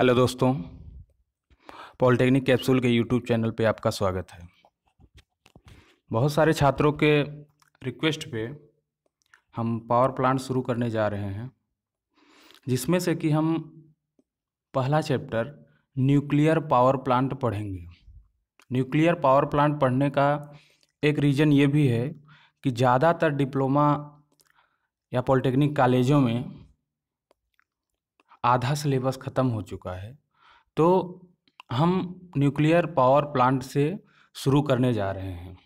hello दोस्तों polytechnic capsule के YouTube channel पे आपका स्वागत है बहुत सारे छात्रों के रिक्वेस्ट पे हम पावर प्लांट शुरू करने जा रहे हैं जिसमें से कि हम पहला चैप्टर न्यूक्लियर पावर प्लांट पढ़ेंगे न्यूक्लियर पावर प्लांट पढ़ने का एक रीज़न ये भी है कि ज़्यादातर डिप्लोमा या पॉलिटेक्निक कॉलेजों में आधा सिलेबस ख़त्म हो चुका है तो हम न्यूक्लियर पावर प्लांट से शुरू करने जा रहे हैं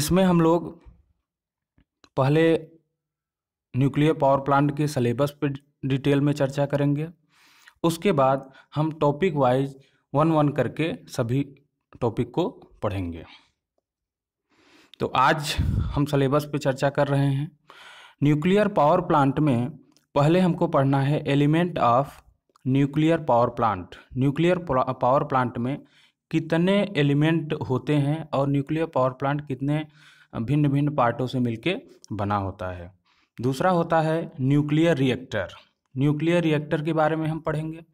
इसमें हम लोग पहले न्यूक्लियर पावर प्लांट के सिलेबस पर डिटेल में चर्चा करेंगे उसके बाद हम टॉपिक वाइज वन वन करके सभी टॉपिक को पढ़ेंगे तो आज हम सिलेबस पे चर्चा कर रहे हैं न्यूक्लियर पावर प्लांट में पहले हमको पढ़ना है element of nuclear power plant nuclear power plant में कितने एलिमेंट होते हैं और न्यूक्लियर पावर प्लांट कितने भिन्न भिन्न पार्टों से मिलके बना होता है दूसरा होता है न्यूक्लियर रिएक्टर न्यूक्लियर रिएक्टर के बारे में हम पढ़ेंगे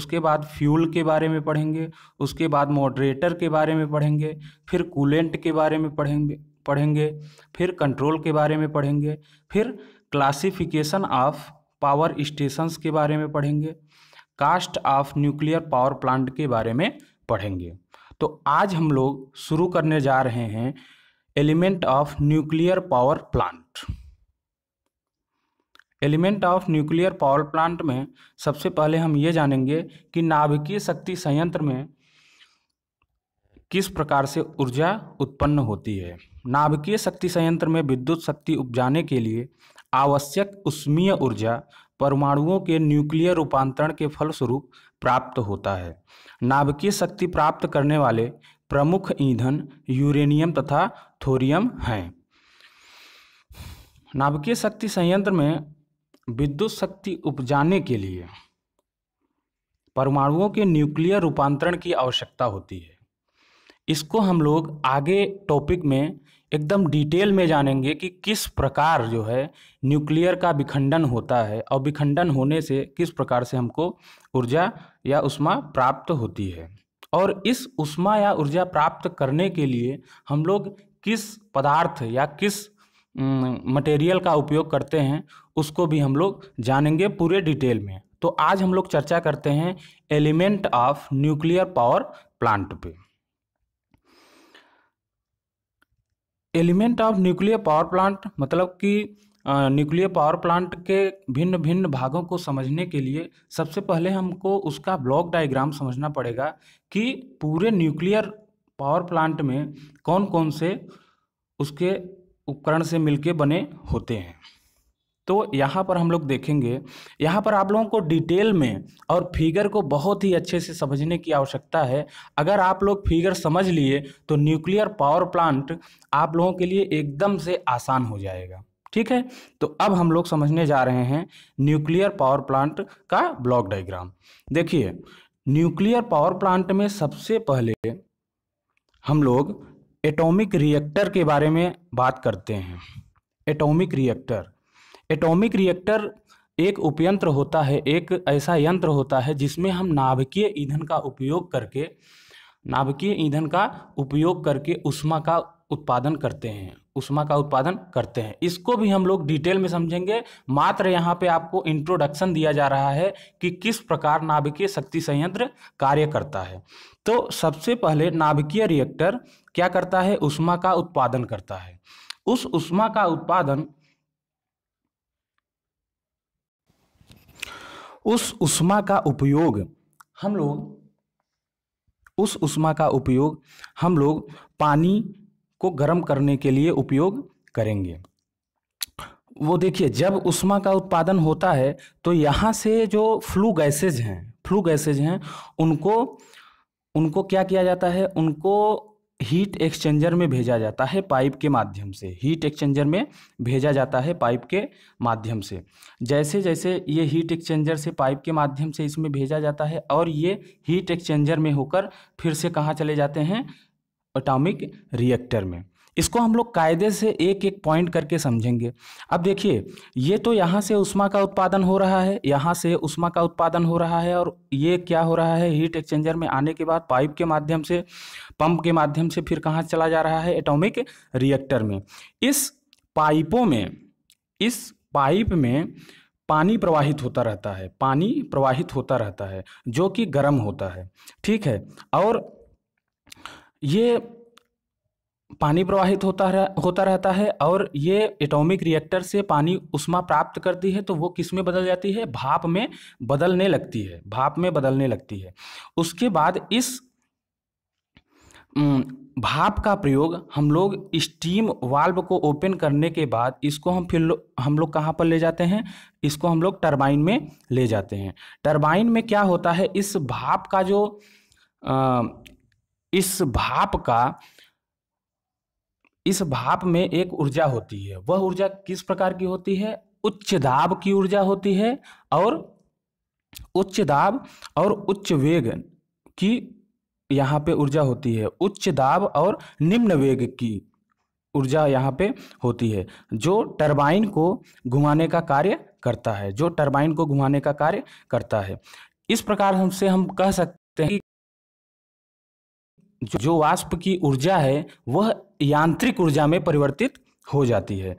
उसके बाद फ्यूल के बारे में पढ़ेंगे उसके बाद मॉडरेटर के बारे में पढ़ेंगे फिर कूलेंट के बारे में पढ़ेंगे पढ़ेंगे फिर कंट्रोल के बारे में पढ़ेंगे फिर क्लासिफिकेशन ऑफ पावर स्टेशंस के बारे में पढ़ेंगे cost of nuclear power plant के बारे में पढ़ेंगे तो आज हम लोग शुरू करने जा रहे हैं element of nuclear power plant element of nuclear power plant में सबसे पहले हम ये जानेंगे कि नाभिकीय शक्ति संयंत्र में किस प्रकार से ऊर्जा उत्पन्न होती है नाभिकीय शक्ति संयंत्र में विद्युत शक्ति उपजाने के लिए आवश्यक उष्मीय ऊर्जा परमाणुओं के न्यूक्लियर रूपांतरण के फलस्वरूप प्राप्त होता है नाभिकीय शक्ति प्राप्त करने वाले प्रमुख ईंधन यूरेनियम तथा थोरियम हैं नाभिकीय शक्ति संयंत्र में विद्युत शक्ति उपजाने के लिए परमाणुओं के न्यूक्लियर रूपांतरण की आवश्यकता होती है इसको हम लोग आगे टॉपिक में एकदम डिटेल में जानेंगे कि किस प्रकार जो है न्यूक्लियर का विखंडन होता है और विखंडन होने से किस प्रकार से हमको ऊर्जा या उष्मा प्राप्त होती है और इस उष्मा या ऊर्जा प्राप्त करने के लिए हम लोग किस पदार्थ या किस मटेरियल का उपयोग करते हैं उसको भी हम लोग जानेंगे पूरे डिटेल में तो आज हम लोग चर्चा करते हैं element of nuclear power plant पे element of nuclear power plant मतलब कि न्यूक्लियर पावर प्लांट के भिन्न भिन्न भागों को समझने के लिए सबसे पहले हमको उसका ब्लॉक डायग्राम समझना पड़ेगा कि पूरे न्यूक्लियर पावर प्लांट में कौन कौन से उसके उपकरण से मिलके बने होते हैं तो यहाँ पर हम लोग देखेंगे यहाँ पर आप लोगों को डिटेल में और फिगर को बहुत ही अच्छे से समझने की आवश्यकता है अगर आप लोग फिगर समझ लिए तो न्यूक्लियर पावर प्लांट आप लोगों के लिए एकदम से आसान हो जाएगा ठीक है तो अब हम लोग समझने जा रहे हैं न्यूक्लियर पावर प्लांट का ब्लॉक डायग्राम देखिए न्यूक्लियर पावर प्लांट में सबसे पहले हम लोग एटॉमिक रिएक्टर के बारे में बात करते हैं एटॉमिक रिएक्टर एटॉमिक रिएक्टर एक उपयंत्र होता है एक ऐसा यंत्र होता है जिसमें हम नाभिकीय ईंधन का उपयोग करके नाभिकीय ईंधन का उपयोग करके उष्मा का उत्पादन करते हैं उष्मा का उत्पादन करते हैं इसको भी हम लोग डिटेल में समझेंगे मात्र यहाँ पे आपको इंट्रोडक्शन दिया जा रहा है कि किस प्रकार नाभिकीय शक्ति संयंत्र कार्य करता है तो सबसे पहले नाभिकीय रिएक्टर क्या करता है उष्मा का उत्पादन करता है उस उष्मा का उत्पादन उस उष्मा का उपयोग हम लोग उस उष्मा का उपयोग हम लोग पानी को गर्म करने के लिए उपयोग करेंगे वो देखिए जब उष्मा का उत्पादन होता है तो यहाँ से जो फ्लू गैसेज हैं फ्लू गैसेज हैं उनको उनको क्या किया जाता है उनको हीट एक्सचेंजर में भेजा जाता है पाइप के माध्यम से हीट एक्सचेंजर में भेजा जाता है पाइप के माध्यम से जैसे जैसे ये हीट एक्सचेंजर से पाइप के माध्यम से इसमें भेजा जाता है और ये हीट एक्सचेंजर में होकर फिर से कहाँ चले जाते हैं एटॉमिक रिएक्टर में इसको हम लोग कायदे से एक एक पॉइंट करके समझेंगे अब देखिए ये तो यहाँ से उष्मा का उत्पादन हो रहा है यहाँ से उष्मा का उत्पादन हो रहा है और ये क्या हो रहा है हीट एक्सचेंजर में आने के बाद पाइप के माध्यम से पंप के माध्यम से फिर कहाँ चला जा रहा है एटॉमिक रिएक्टर में इस पाइपों में इस पाइप में पानी प्रवाहित होता रहता है पानी प्रवाहित होता रहता है जो कि गर्म होता है ठीक है और ये पानी प्रवाहित होता रह, होता रहता है और ये एटॉमिक रिएक्टर से पानी उष्मा प्राप्त करती है तो वो किस में बदल जाती है भाप में बदलने लगती है भाप में बदलने लगती है उसके बाद इस भाप का प्रयोग हम लोग स्टीम वाल्व को ओपन करने के बाद इसको हम फिर लो, हम लोग कहाँ पर ले जाते हैं इसको हम लोग टर्बाइन में ले जाते हैं टर्बाइन में क्या होता है इस भाप का जो आ, इस भाप का इस भाप में एक ऊर्जा होती है वह ऊर्जा किस प्रकार की होती है उच्च दाब की ऊर्जा होती है और उच्च दाब और उच्च वेग की यहाँ पे ऊर्जा होती है उच्च दाब और निम्न वेग की ऊर्जा यहाँ पे होती है जो टरबाइन को घुमाने का कार्य करता है जो टरबाइन को घुमाने का कार्य करता है इस प्रकार हमसे हम कह सकते हैं कि जो वाष्प की ऊर्जा है वह यांत्रिक ऊर्जा में परिवर्तित हो जाती है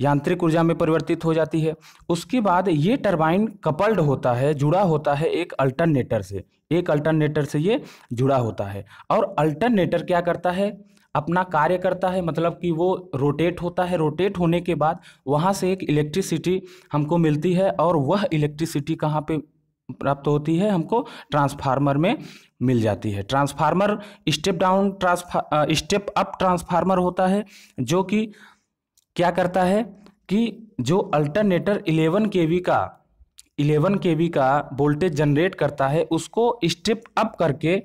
यांत्रिक ऊर्जा में परिवर्तित हो जाती है उसके बाद ये टरबाइन कपल्ड होता है जुड़ा होता है एक अल्टरनेटर से एक अल्टरनेटर से ये जुड़ा होता है और अल्टरनेटर क्या करता है अपना कार्य करता है मतलब कि वो रोटेट होता है रोटेट होने के बाद वहाँ से एक इलेक्ट्रिसिटी हमको मिलती है और वह इलेक्ट्रिसिटी कहाँ पे प्राप्त होती है हमको ट्रांसफार्मर में मिल जाती है transformer step down transformer step up transformer होता है जो कि क्या करता है कि जो अल्टरनेटर 11 के का 11 के का वोल्टेज जनरेट करता है उसको स्टेप अप करके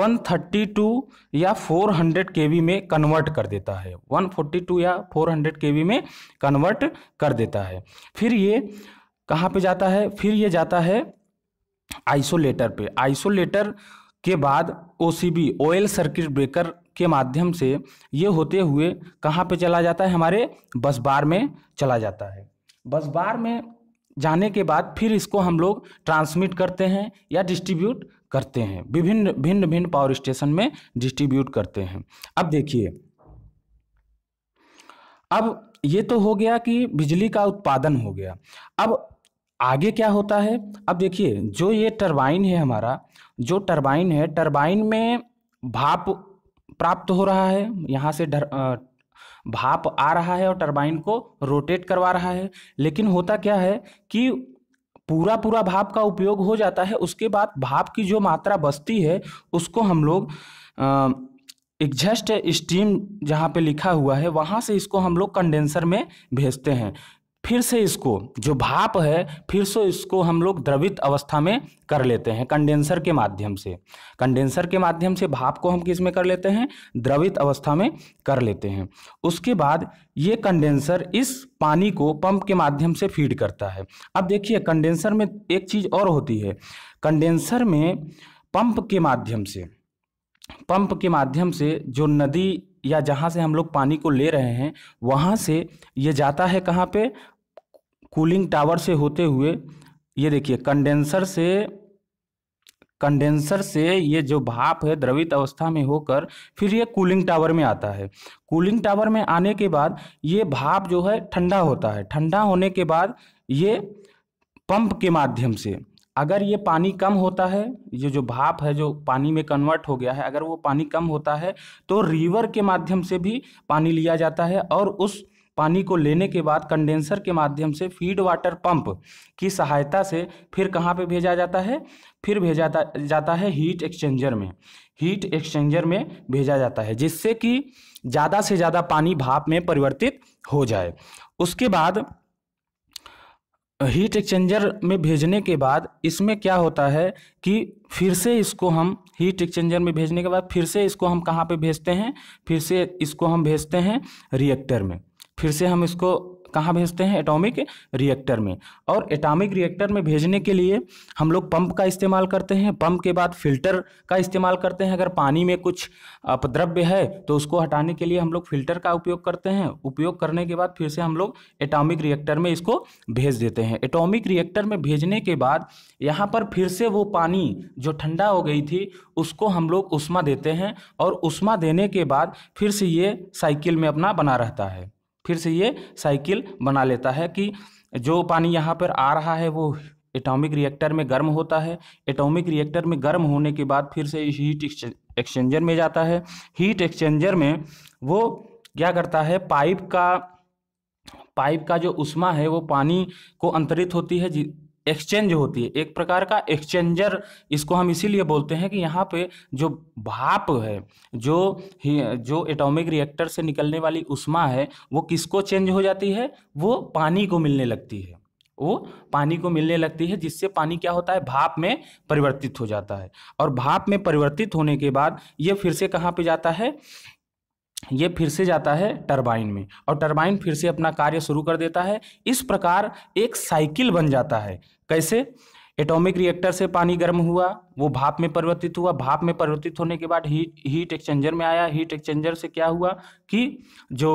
132 या 400 वी में कन्वर्ट कर देता है 142 या 400 वी में कन्वर्ट कर देता है फिर ये कहाँ पे जाता है फिर ये जाता है आइसोलेटर पे आइसोलेटर के बाद O C B oil circuit breaker के माध्यम से ये होते हुए कहाँ पे चला जाता है हमारे बस बार में चला जाता है बस बार में जाने के बाद फिर इसको हम लोग ट्रांसमिट करते हैं या डिस्ट्रीब्यूट करते हैं विभिन्न भिन्न भिन्न पावर स्टेशन में डिस्ट्रीब्यूट करते हैं अब देखिए अब ये तो हो गया कि बिजली का उत्पादन हो गया अब आगे क्या होता है अब देखिए जो ये टरबाइन है हमारा जो टरबाइन है टरबाइन में भाप प्राप्त हो रहा है यहाँ से डर भाप आ रहा है और टरबाइन को रोटेट करवा रहा है लेकिन होता क्या है कि पूरा पूरा भाप का उपयोग हो जाता है उसके बाद भाप की जो मात्रा बचती है उसको हम लोग एग्जस्ट स्टीम जहाँ पे लिखा हुआ है वहाँ से इसको हम लोग कंडेंसर में भेजते हैं फिर से इसको जो भाप है फिर से इसको हम लोग द्रवित अवस्था में कर लेते हैं कंडेंसर के माध्यम से कंडेंसर के माध्यम से भाप को हम किस में कर लेते हैं द्रवित अवस्था में कर लेते हैं उसके बाद ये कंडेंसर इस पानी को पंप के माध्यम से फीड करता है अब देखिए कंडेंसर में एक चीज़ और होती है कंडेंसर में पंप के माध्यम से पंप के माध्यम से जो नदी या जहाँ से हम लोग पानी को ले रहे हैं वहाँ से ये जाता है कहाँ पे कूलिंग टावर से होते हुए ये देखिए कंडेंसर से कंडेंसर से ये जो भाप है द्रवित अवस्था में होकर फिर ये कूलिंग टावर में आता है कूलिंग टावर में आने के बाद ये भाप जो है ठंडा होता है ठंडा होने के बाद ये पंप के माध्यम से अगर ये पानी कम होता है ये जो भाप है जो पानी में कन्वर्ट हो गया है अगर वो पानी कम होता है तो रिवर के माध्यम से भी पानी लिया जाता है और उस पानी को लेने के बाद कंडेंसर के माध्यम से फीड वाटर पंप की सहायता से फिर कहाँ पे भेजा जाता है फिर भेजा जाता है हीट एक्सचेंजर में हीट एक्सचेंजर में भेजा जाता है जिससे कि ज़्यादा से ज़्यादा पानी भाप में परिवर्तित हो जाए उसके बाद हीट एक्सचेंजर में भेजने के बाद इसमें क्या होता है कि फिर से इसको हम हीट एक्सचेंजर में भेजने के बाद फिर से इसको हम कहाँ पे भेजते हैं फिर से इसको हम भेजते हैं रिएक्टर में फिर से हम इसको कहाँ भेजते हैं एटॉमिक रिएक्टर में और एटॉमिक रिएक्टर में भेजने के लिए हम लोग पंप का इस्तेमाल करते हैं पंप के बाद फिल्टर का इस्तेमाल करते हैं अगर पानी में कुछ अपद्रव्य है तो उसको हटाने के लिए हम लोग फिल्टर का उपयोग करते हैं उपयोग करने के बाद फिर से हम लोग एटॉमिक रिएक्टर में इसको भेज देते हैं एटॉमिक रिएक्टर में भेजने के बाद यहाँ पर फिर से वो पानी जो ठंडा हो गई थी उसको हम लोग उष्मा देते हैं और उष्मा देने के बाद फिर से ये साइकिल में अपना बना रहता है फिर से ये साइकिल बना लेता है कि जो पानी यहाँ पर आ रहा है वो एटॉमिक रिएक्टर में गर्म होता है एटॉमिक रिएक्टर में गर्म होने के बाद फिर से हीट एक्सचेंजर में जाता है हीट एक्सचेंजर में वो क्या करता है पाइप का पाइप का जो उष्मा है वो पानी को अंतरित होती है एक्सचेंज होती है एक प्रकार का एक्सचेंजर इसको हम इसीलिए बोलते हैं कि यहाँ पे जो भाप है जो जो एटॉमिक रिएक्टर से निकलने वाली उष्मा है वो किसको चेंज हो जाती है वो पानी को मिलने लगती है वो पानी को मिलने लगती है जिससे पानी क्या होता है भाप में परिवर्तित हो जाता है और भाप में परिवर्तित होने के बाद ये फिर से कहाँ पर जाता है ये फिर से जाता है टरबाइन में और टरबाइन फिर से अपना कार्य शुरू कर देता है इस प्रकार एक साइकिल बन जाता है कैसे एटॉमिक रिएक्टर से पानी गर्म हुआ वो भाप में परिवर्तित हुआ भाप में परिवर्तित होने के बाद हीट हीट एक्सचेंजर में आया हीट एक्सचेंजर से क्या हुआ कि जो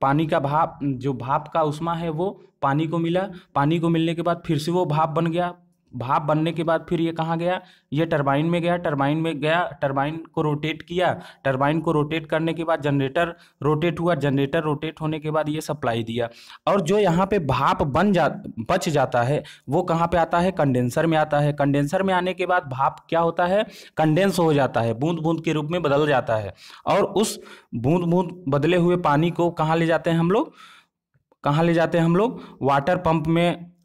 पानी का भाप जो भाप का उष्मा है वो पानी को मिला पानी को मिलने के बाद फिर से वो भाप बन गया भाप बनने के बाद फिर ये कहाँ गया ये टरबाइन में गया टरबाइन में गया टरबाइन को रोटेट किया टरबाइन को रोटेट करने के बाद जनरेटर रोटेट हुआ जनरेटर रोटेट होने के बाद ये सप्लाई दिया और जो यहाँ पे भाप बन जा बच जाता है वो कहाँ पे आता है कंडेंसर में आता है कंडेंसर में आने के बाद भाप क्या होता है कंडेंस हो जाता है बूंद बूंद के रूप में बदल जाता है और उस बूंद बूंद बदले हुए पानी को कहाँ ले जाते हैं हम लोग कहाँ ले जाते हैं हम लोग वाटर पंप में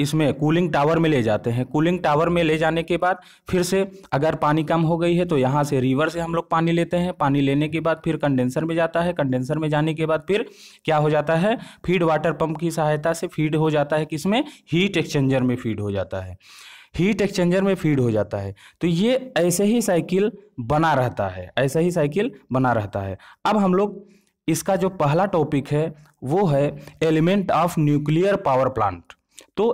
इसमें कूलिंग टावर में ले जाते हैं कूलिंग टावर में ले जाने के बाद फिर से अगर पानी कम हो गई है तो यहाँ से रिवर से हम लोग पानी लेते हैं पानी लेने के बाद फिर कंडेंसर में जाता है कंडेंसर में जाने के बाद फिर क्या हो जाता है फीड वाटर पंप की सहायता से फीड हो जाता है किसमें हीट एक्सचेंजर में फीड हो जाता है हीट एक्सचेंजर में फीड हो जाता है तो ये ऐसे ही साइकिल बना रहता है ऐसे ही साइकिल बना रहता है अब हम लोग इसका जो पहला टॉपिक है वो है element of nuclear power plant तो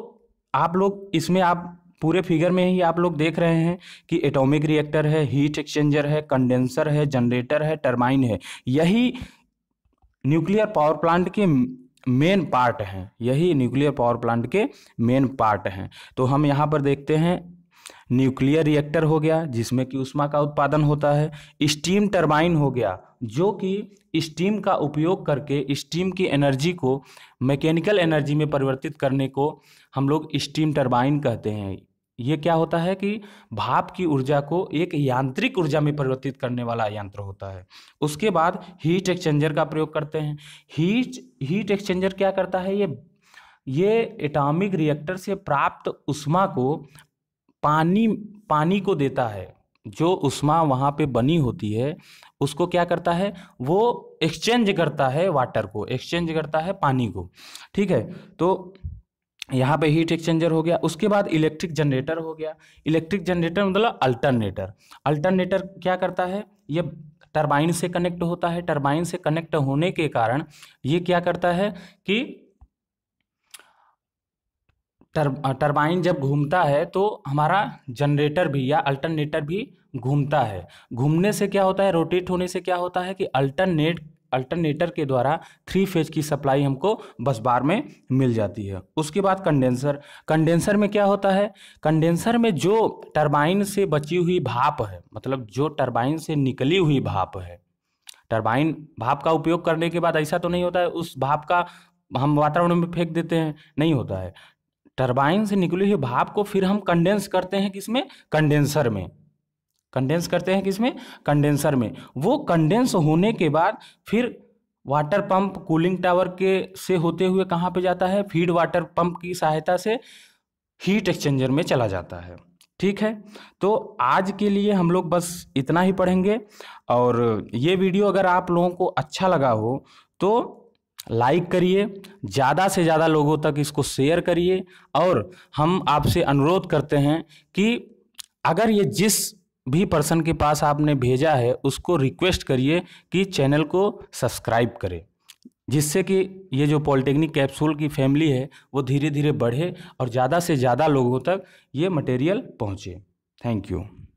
आप लोग इसमें आप पूरे फिगर में ही आप लोग देख रहे हैं कि एटॉमिक रिएक्टर है हीट एक्सचेंजर है कंडेंसर है जनरेटर है टर्माइन है यही न्यूक्लियर पावर प्लांट के मेन पार्ट हैं यही न्यूक्लियर पावर प्लांट के मेन पार्ट हैं तो हम यहाँ पर देखते हैं न्यूक्लियर रिएक्टर हो गया जिसमें कि उष्मा का उत्पादन होता है स्टीम टर्बाइन हो गया जो कि स्टीम का उपयोग करके स्टीम की एनर्जी को मैकेनिकल एनर्जी में परिवर्तित करने को हम लोग स्टीम टर्बाइन कहते हैं ये क्या होता है कि भाप की ऊर्जा को एक यांत्रिक ऊर्जा में परिवर्तित करने वाला यंत्र होता है उसके बाद हीट एक्सचेंजर का प्रयोग करते हैं हीट हीट एक्सचेंजर क्या करता है ये ये एटॉमिक रिएक्टर से प्राप्त उष्मा को पानी पानी को देता है जो उष्मा वहाँ पे बनी होती है उसको क्या करता है वो एक्सचेंज करता है वाटर को एक्सचेंज करता है पानी को ठीक है तो यहाँ पे हीट एक्सचेंजर हो गया उसके बाद इलेक्ट्रिक जनरेटर हो गया इलेक्ट्रिक जनरेटर मतलब अल्टरनेटर अल्टरनेटर क्या करता है ये टरबाइन से कनेक्ट होता है टरबाइन से कनेक्ट होने के कारण ये क्या करता है कि टर्ब टर्बाइन जब घूमता है तो हमारा जनरेटर भी या अल्टरनेटर भी घूमता है घूमने से क्या होता है रोटेट होने से क्या होता है कि अल्टरनेट अल्टरनेटर के द्वारा थ्री फेज की सप्लाई हमको बस बार में मिल जाती है उसके बाद कंडेंसर कंडेंसर में क्या होता है कंडेंसर में जो टरबाइन से बची हुई भाप है मतलब जो टरबाइन से निकली हुई भाप है टरबाइन भाप का उपयोग करने के बाद ऐसा तो नहीं होता है उस भाप का हम वातावरण में फेंक देते हैं नहीं होता है टरबाइन से निकली हुई भाप को फिर हम कंडेंस करते हैं किसमें कंडेंसर में कंडेंस करते हैं किसमें कंडेंसर में वो कंडेंस होने के बाद फिर वाटर पंप कूलिंग टावर के से होते हुए कहाँ पे जाता है फीड वाटर पंप की सहायता से हीट एक्सचेंजर में चला जाता है ठीक है तो आज के लिए हम लोग बस इतना ही पढ़ेंगे और ये वीडियो अगर आप लोगों को अच्छा लगा हो तो लाइक करिए ज़्यादा से ज़्यादा लोगों तक इसको शेयर करिए और हम आपसे अनुरोध करते हैं कि अगर ये जिस भी पर्सन के पास आपने भेजा है उसको रिक्वेस्ट करिए कि चैनल को सब्सक्राइब करें जिससे कि ये जो पॉलिटेक्निक कैप्सूल की फैमिली है वो धीरे धीरे बढ़े और ज़्यादा से ज़्यादा लोगों तक ये मटेरियल पहुँचे थैंक यू